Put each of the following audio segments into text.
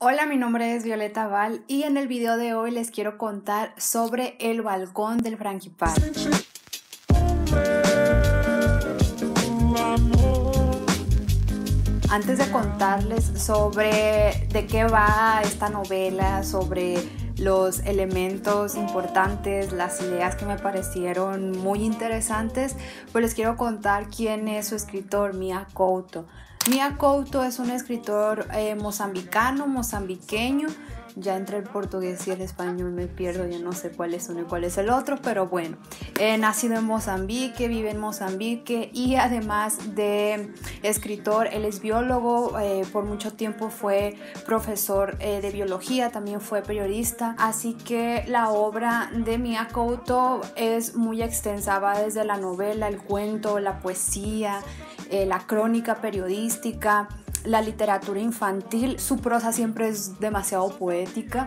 Hola, mi nombre es Violeta Val y en el video de hoy les quiero contar sobre el balcón del Park. Antes de contarles sobre de qué va esta novela, sobre los elementos importantes, las ideas que me parecieron muy interesantes, pues les quiero contar quién es su escritor, Mia Couto. Mia Couto es un escritor eh, mozambicano, mozambiqueño, ya entre el portugués y el español me pierdo, ya no sé cuál es uno y cuál es el otro, pero bueno, nacido en Mozambique, vive en Mozambique y además de escritor, él es biólogo, eh, por mucho tiempo fue profesor eh, de biología, también fue periodista, así que la obra de Mia Couto es muy extensa, va desde la novela, el cuento, la poesía, eh, la crónica periodística, la literatura infantil, su prosa siempre es demasiado poética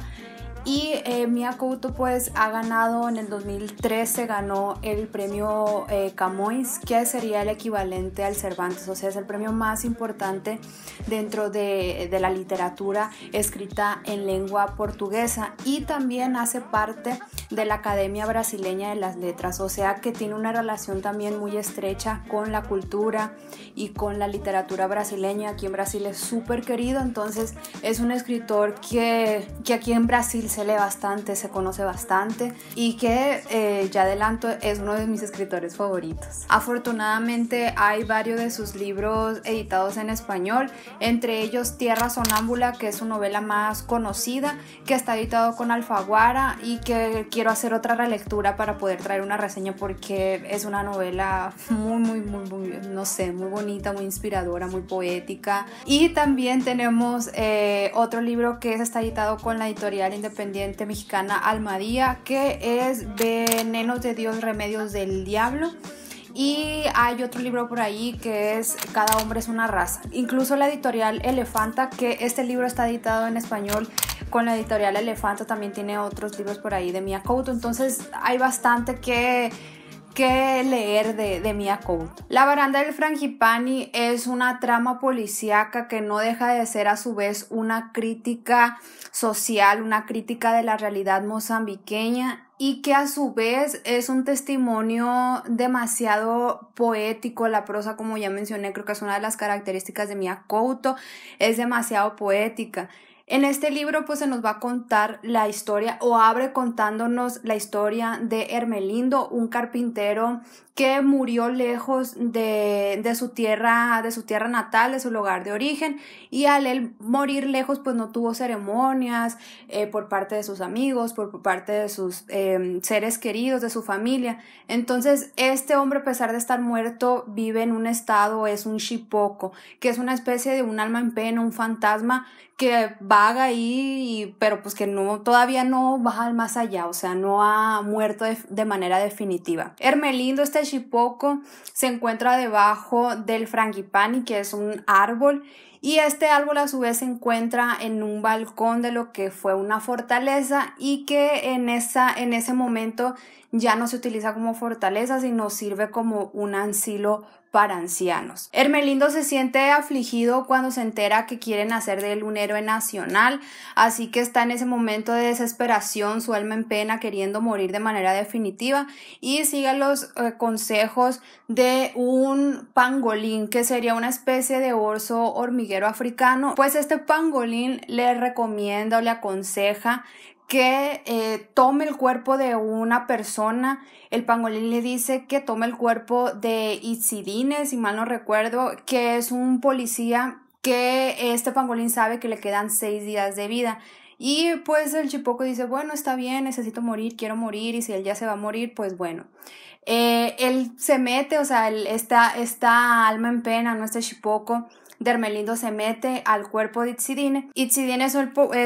y eh, Mia Couto pues ha ganado en el 2013, ganó el premio eh, Camões Camois, que sería el equivalente al Cervantes, o sea, es el premio más importante dentro de, de la literatura escrita en lengua portuguesa y también hace parte de la Academia Brasileña de las Letras, o sea que tiene una relación también muy estrecha con la cultura y con la literatura brasileña. Aquí en Brasil es súper querido, entonces es un escritor que, que aquí en Brasil se lee bastante, se conoce bastante y que eh, ya adelanto es uno de mis escritores favoritos. Afortunadamente hay varios de sus libros editados en español, entre ellos Tierra Sonámbula, que es su novela más conocida, que está editado con Alfaguara y que quiero hacer otra relectura para poder traer una reseña porque es una novela muy, muy, muy, no sé, muy bonita, muy inspiradora, muy poética. Y también tenemos eh, otro libro que está editado con la editorial independiente mexicana Almadía, que es Venenos de Dios, Remedios del Diablo. Y hay otro libro por ahí que es Cada hombre es una raza. Incluso la editorial Elefanta, que este libro está editado en español con la editorial Elefanta, también tiene otros libros por ahí de Mia Couto. Entonces hay bastante que qué leer de, de Mia Couto. La baranda del Frangipani es una trama policíaca que no deja de ser a su vez una crítica social, una crítica de la realidad mozambiqueña y que a su vez es un testimonio demasiado poético. La prosa, como ya mencioné, creo que es una de las características de Mia Couto, es demasiado poética. En este libro pues se nos va a contar la historia o abre contándonos la historia de Hermelindo, un carpintero que murió lejos de, de, su tierra, de su tierra natal, de su lugar de origen y al él morir lejos pues no tuvo ceremonias eh, por parte de sus amigos, por, parte de sus em, seres queridos, de su familia. Entonces este hombre a pesar de estar muerto vive en un estado, es un shipoco, que es una especie de un alma en pena, un fantasma que vaga ahí, pero pues que no, todavía no baja más allá, o sea, no ha muerto de, de manera definitiva. Hermelindo, este chipoco, se encuentra debajo del frangipani, que es un árbol, y este árbol a su vez se encuentra en un balcón de lo que fue una fortaleza y que en, esa, en ese momento ya no se utiliza como fortaleza, sino sirve como un ansilo para ancianos. Hermelindo se siente afligido cuando se entera que quieren hacer de él un héroe nacional, así que está en ese momento de desesperación, su alma en pena, queriendo morir de manera definitiva y sigue los eh, consejos de un pangolín, que sería una especie de orso hormiguero africano, pues este pangolín le recomienda o le aconseja que eh, tome el cuerpo de una persona. El pangolín le dice que tome el cuerpo de Itzidines si mal no recuerdo, que es un policía que este pangolín sabe que le quedan seis días de vida. Y pues el chipoco dice, bueno, está bien, necesito morir, quiero morir, y si él ya se va a morir, pues bueno. Eh, él se mete, o sea, él, está alma en pena, ¿no? Este chipoco Dermelindo se mete al cuerpo de Itzidine. Itzidine es,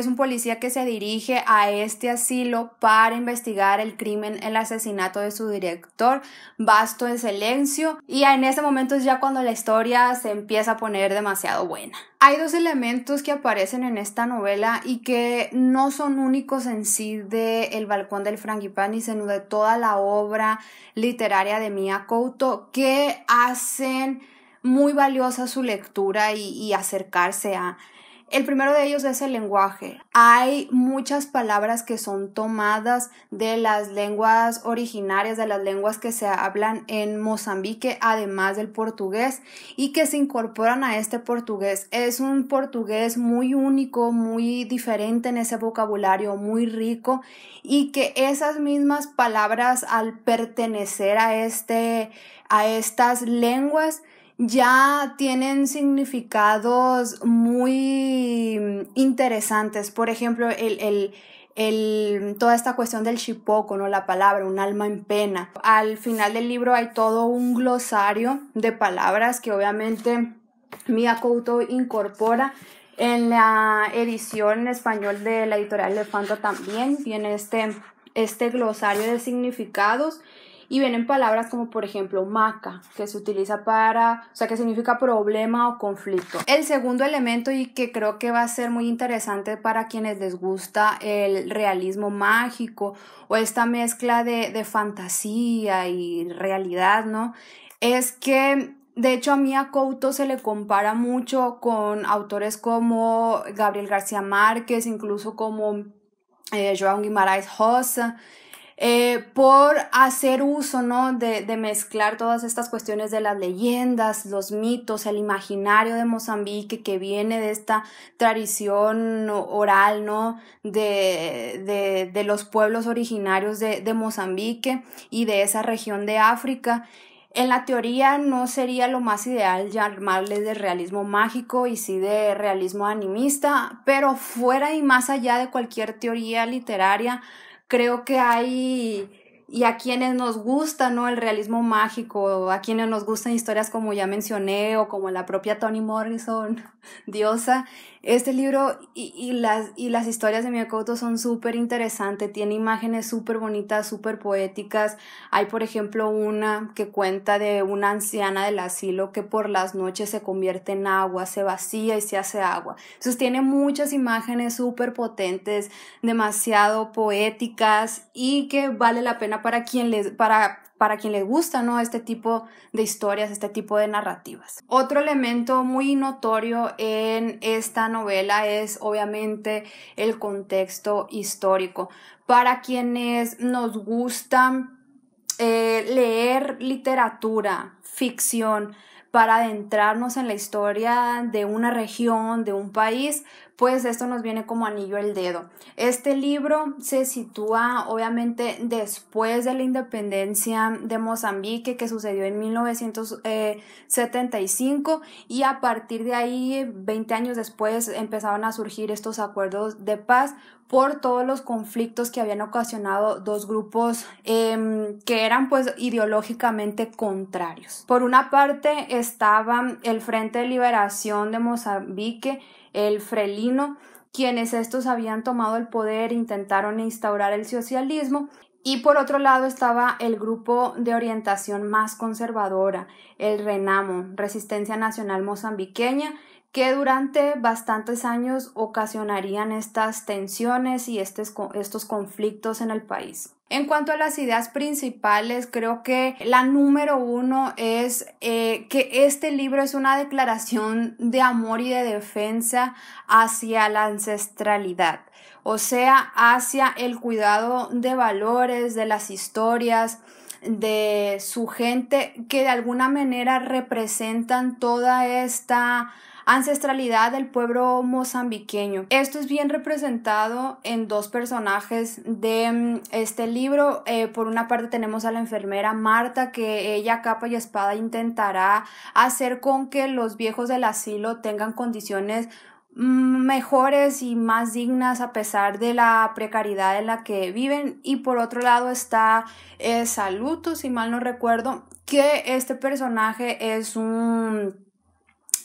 un policía que se dirige a este asilo para investigar el crimen, el asesinato de su director, Basto en silencio, y en ese momento es ya cuando la historia se empieza a poner demasiado buena. Hay dos elementos que aparecen en esta novela y que no son únicos en sí de El balcón del frangipani, sino de toda la obra literaria de Mia Couto que hacen muy valiosa su lectura y, acercarse a. El primero de ellos es el lenguaje. Hay muchas palabras que son tomadas de las lenguas originarias, de las lenguas que se hablan en Mozambique, además del portugués, y que se incorporan a este portugués. Es un portugués muy único, muy diferente en ese vocabulario, muy rico, y que esas mismas palabras al pertenecer a este, a estas lenguas, ya tienen significados muy mm, interesantes. Por ejemplo, el, toda esta cuestión del chipoco, ¿no? La palabra, un alma en pena. Al final del libro hay todo un glosario de palabras que obviamente Mia Couto incorpora. En la edición en español de la editorial Elefanto también tiene este, este glosario de significados y vienen palabras como por ejemplo maca, que se utiliza para, o sea, que significa problema o conflicto. El segundo elemento y que creo que va a ser muy interesante para quienes les gusta el realismo mágico o esta mezcla de, fantasía y realidad, ¿no? Es que de hecho, a mí a Couto se le compara mucho con autores como Gabriel García Márquez, incluso como eh, Joan Guimarães Rosa. Eh, por hacer uso, ¿no? De, de, mezclar todas estas cuestiones de las leyendas, los mitos, el imaginario de Mozambique que viene de esta tradición oral, ¿no? De, de, de los pueblos originarios de Mozambique y de esa región de África. En la teoría no sería lo más ideal llamarle de realismo mágico y sí de realismo animista, pero fuera y más allá de cualquier teoría literaria, creo que hay y a quienes nos gusta, ¿no? El realismo mágico, a quienes nos gustan historias como ya mencioné o como la propia Toni Morrison, diosa. Este libro y, las, y las historias de Miyakoto son súper interesantes, tiene imágenes súper bonitas, súper poéticas. Hay, por ejemplo, una que cuenta de una anciana del asilo que por las noches se convierte en agua, se vacía y se hace agua. Entonces tiene muchas imágenes súper potentes, demasiado poéticas y que vale la pena para quien les, para, para quien gusta, ¿no? Este tipo de historias, este tipo de narrativas. Otro elemento muy notorio en esta novela es obviamente el contexto histórico. Para quienes nos gusta eh, leer literatura, ficción, para adentrarnos en la historia de una región, de un país, pues esto nos viene como anillo al dedo. Este libro se sitúa obviamente después de la independencia de Mozambique que sucedió en 1975 eh, y a partir de ahí, 20 años después, empezaron a surgir estos acuerdos de paz por todos los conflictos que habían ocasionado dos grupos em, que eran pues ideológicamente contrarios. Por una parte estaba el Frente de Liberación de Mozambique, el Frelino, quienes estos habían tomado el poder, intentaron instaurar el socialismo y por otro lado estaba el grupo de orientación más conservadora, el RENAMO, Resistencia Nacional Mozambiqueña, que durante bastantes años ocasionarían estas tensiones y estos conflictos en el país. En cuanto a las ideas principales, creo que la número uno es eh, que este libro es una declaración de amor y de defensa hacia la ancestralidad, o sea, hacia el cuidado de valores, de las historias, de su gente que de alguna manera representan toda esta ancestralidad del pueblo mozambiqueño. Esto es bien representado en dos personajes de mm, este libro. Eh, por una parte tenemos a la enfermera Marta, que ella capa y espada intentará hacer con que los viejos del asilo tengan condiciones mm, mejores y más dignas a pesar de la precariedad en la que viven y por otro lado está eh, Saluto si mal no recuerdo que este personaje es un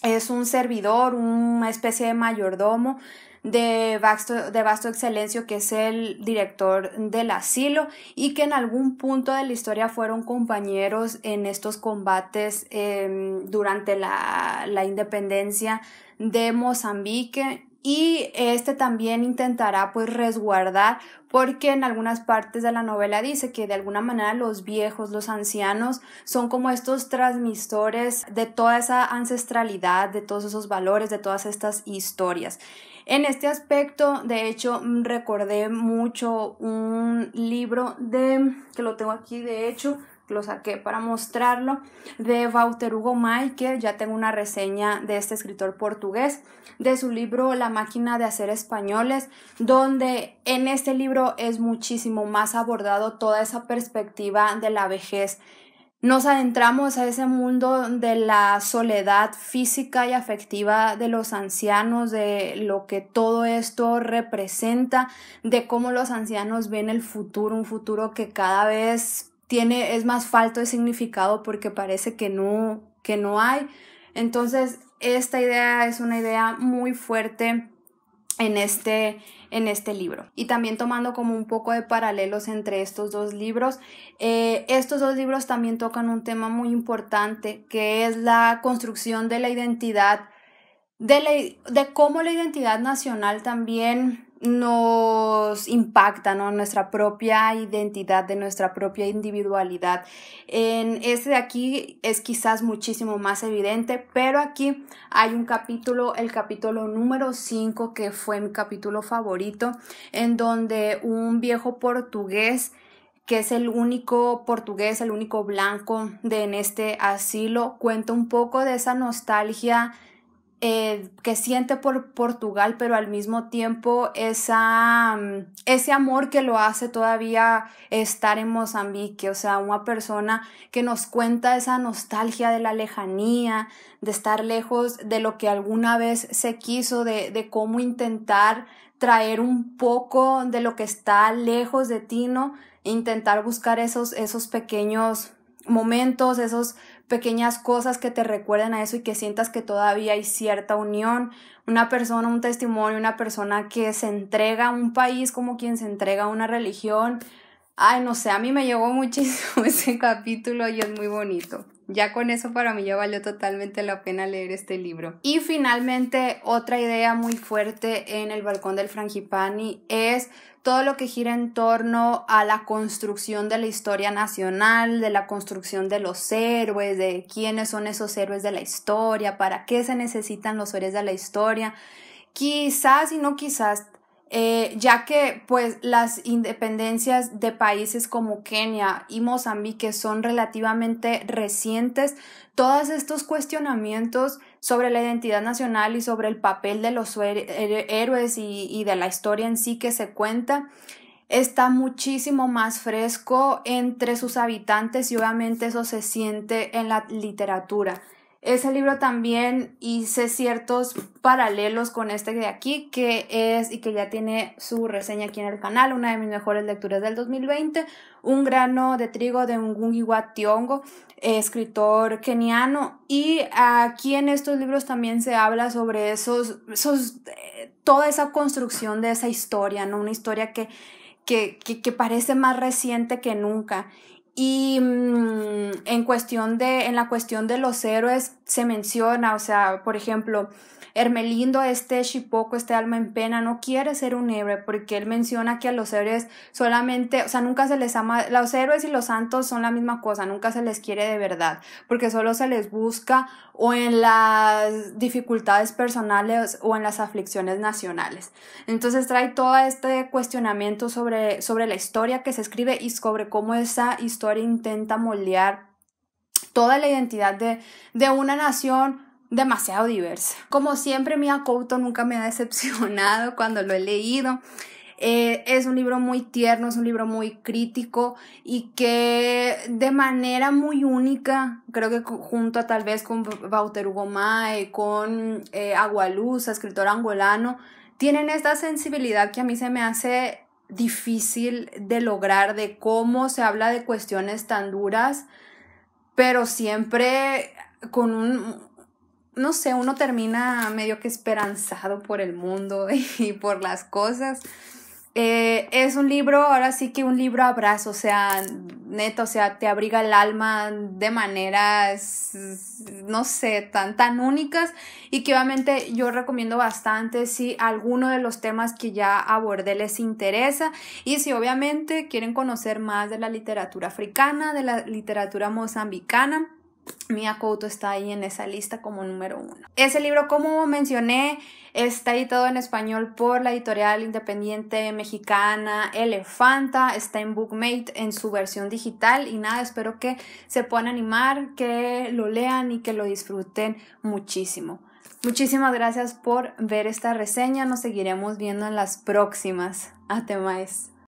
es un servidor, una especie de mayordomo de Vasto, de Vasto excelencia que es el director del asilo y que en algún punto de la historia fueron compañeros en estos combates em, durante la, la independencia de Mozambique y este también intentará pues resguardar porque en algunas partes de la novela dice que de alguna manera los viejos, los ancianos son como estos transmisores de toda esa ancestralidad, de todos esos valores, de todas estas historias. En este aspecto, de hecho, recordé mucho un libro de que lo tengo aquí de hecho lo saqué para mostrarlo, de Wouter Hugo Michael. Ya tengo una reseña de este escritor portugués, de su libro La máquina de hacer españoles, donde en este libro es muchísimo más abordado toda esa perspectiva de la vejez. Nos adentramos a ese mundo de la soledad física y afectiva de los ancianos, de lo que todo esto representa, de cómo los ancianos ven el futuro, un futuro que cada vez es más falto de significado porque parece que no, que no hay. Entonces, esta idea es una idea muy fuerte en este, en este libro. Y también tomando como un poco de paralelos entre estos dos libros, eh, estos dos libros también tocan un tema muy importante que es la construcción de la identidad, de, de cómo la identidad nacional también nos impacta, ¿no? Nuestra propia identidad, de nuestra propia individualidad. En este de aquí es quizás muchísimo más evidente, pero aquí hay un capítulo, el capítulo número 5, que fue mi capítulo favorito, en donde un viejo portugués que es el único portugués, el único blanco de en este asilo, cuenta un poco de esa nostalgia eh, que siente por Portugal, pero al mismo tiempo esa, mm, ese amor que lo hace todavía estar en Mozambique, o sea, una persona que nos cuenta esa nostalgia de la lejanía, de estar lejos de lo que alguna vez se quiso, de, cómo intentar traer un poco de lo que está lejos de ti, intentar buscar esos, esos pequeños momentos, esos pequeñas cosas que te recuerden a eso y que sientas que todavía hay cierta unión, una persona, un testimonio, una persona que se entrega a un país como quien se entrega a una religión, Ay, no sé, a mí me llevó muchísimo ese capítulo y es muy bonito. Ya con eso para mí ya valió totalmente la pena leer este libro. Y finalmente, otra idea muy fuerte en El balcón del Frangipani es todo lo que gira en torno a la construcción de la historia nacional, de la construcción de los héroes, de quiénes son esos héroes de la historia, para qué se necesitan los héroes de la historia. Quizás y no quizás eh, ya que pues las independencias de países como Kenia y Mozambique son relativamente recientes, todos estos cuestionamientos sobre la identidad nacional y sobre el papel de los eh, héroes y de la historia en sí que se cuenta, está muchísimo más fresco entre sus habitantes y obviamente eso se siente en la literatura. Ese libro también hice ciertos paralelos con este de aquí, que es y que ya tiene su reseña aquí en el canal, una de mis mejores lecturas del 2020, Un grano de trigo de un Tiongo, escritor keniano. Y aquí en estos libros también se habla sobre esos, esos, eh, toda esa construcción de esa historia, ¿no? Una historia que, que, que parece más reciente que nunca y mm, en, cuestión de, en la cuestión de los héroes se menciona, o sea, por ejemplo, Hermelindo, este Shipoco, este alma en pena, no quiere ser un héroe porque él menciona que a los héroes solamente, o sea, nunca se les ama, los héroes y los santos son la misma cosa, nunca se les quiere de verdad, porque solo se les busca o en las dificultades personales o en las aflicciones nacionales. Entonces trae todo este cuestionamiento sobre, sobre la historia que se escribe y sobre cómo esa historia intenta moldear toda la identidad de, una nación demasiado diversa. Como siempre, Mia Couto nunca me ha decepcionado cuando lo he leído. Eh, es un libro muy tierno, es un libro muy crítico y que de manera muy única, creo que junto a tal vez con Bauter Hugo Mae, con eh, escritor angolano, tienen esta sensibilidad que a mí se me hace difícil de lograr, de cómo se habla de cuestiones tan duras, pero siempre con un, no sé, uno termina medio que esperanzado por el mundo y por las cosas. Eh, es un libro, ahora sí que un libro abrazo, o sea, neto, o sea, te abriga el alma de maneras, no sé, tan, tan únicas y que obviamente yo recomiendo bastante si alguno de los temas que ya abordé les interesa y si obviamente quieren conocer más de la literatura africana, de la literatura mozambicana mi Couto está ahí en esa lista como número uno. Ese libro, como mencioné, está editado en español por la editorial independiente mexicana Elefanta, está en Bookmate en su versión digital y nada, espero que se puedan animar, que lo lean y que lo disfruten muchísimo. Muchísimas gracias por ver esta reseña, nos seguiremos viendo en las próximas. más!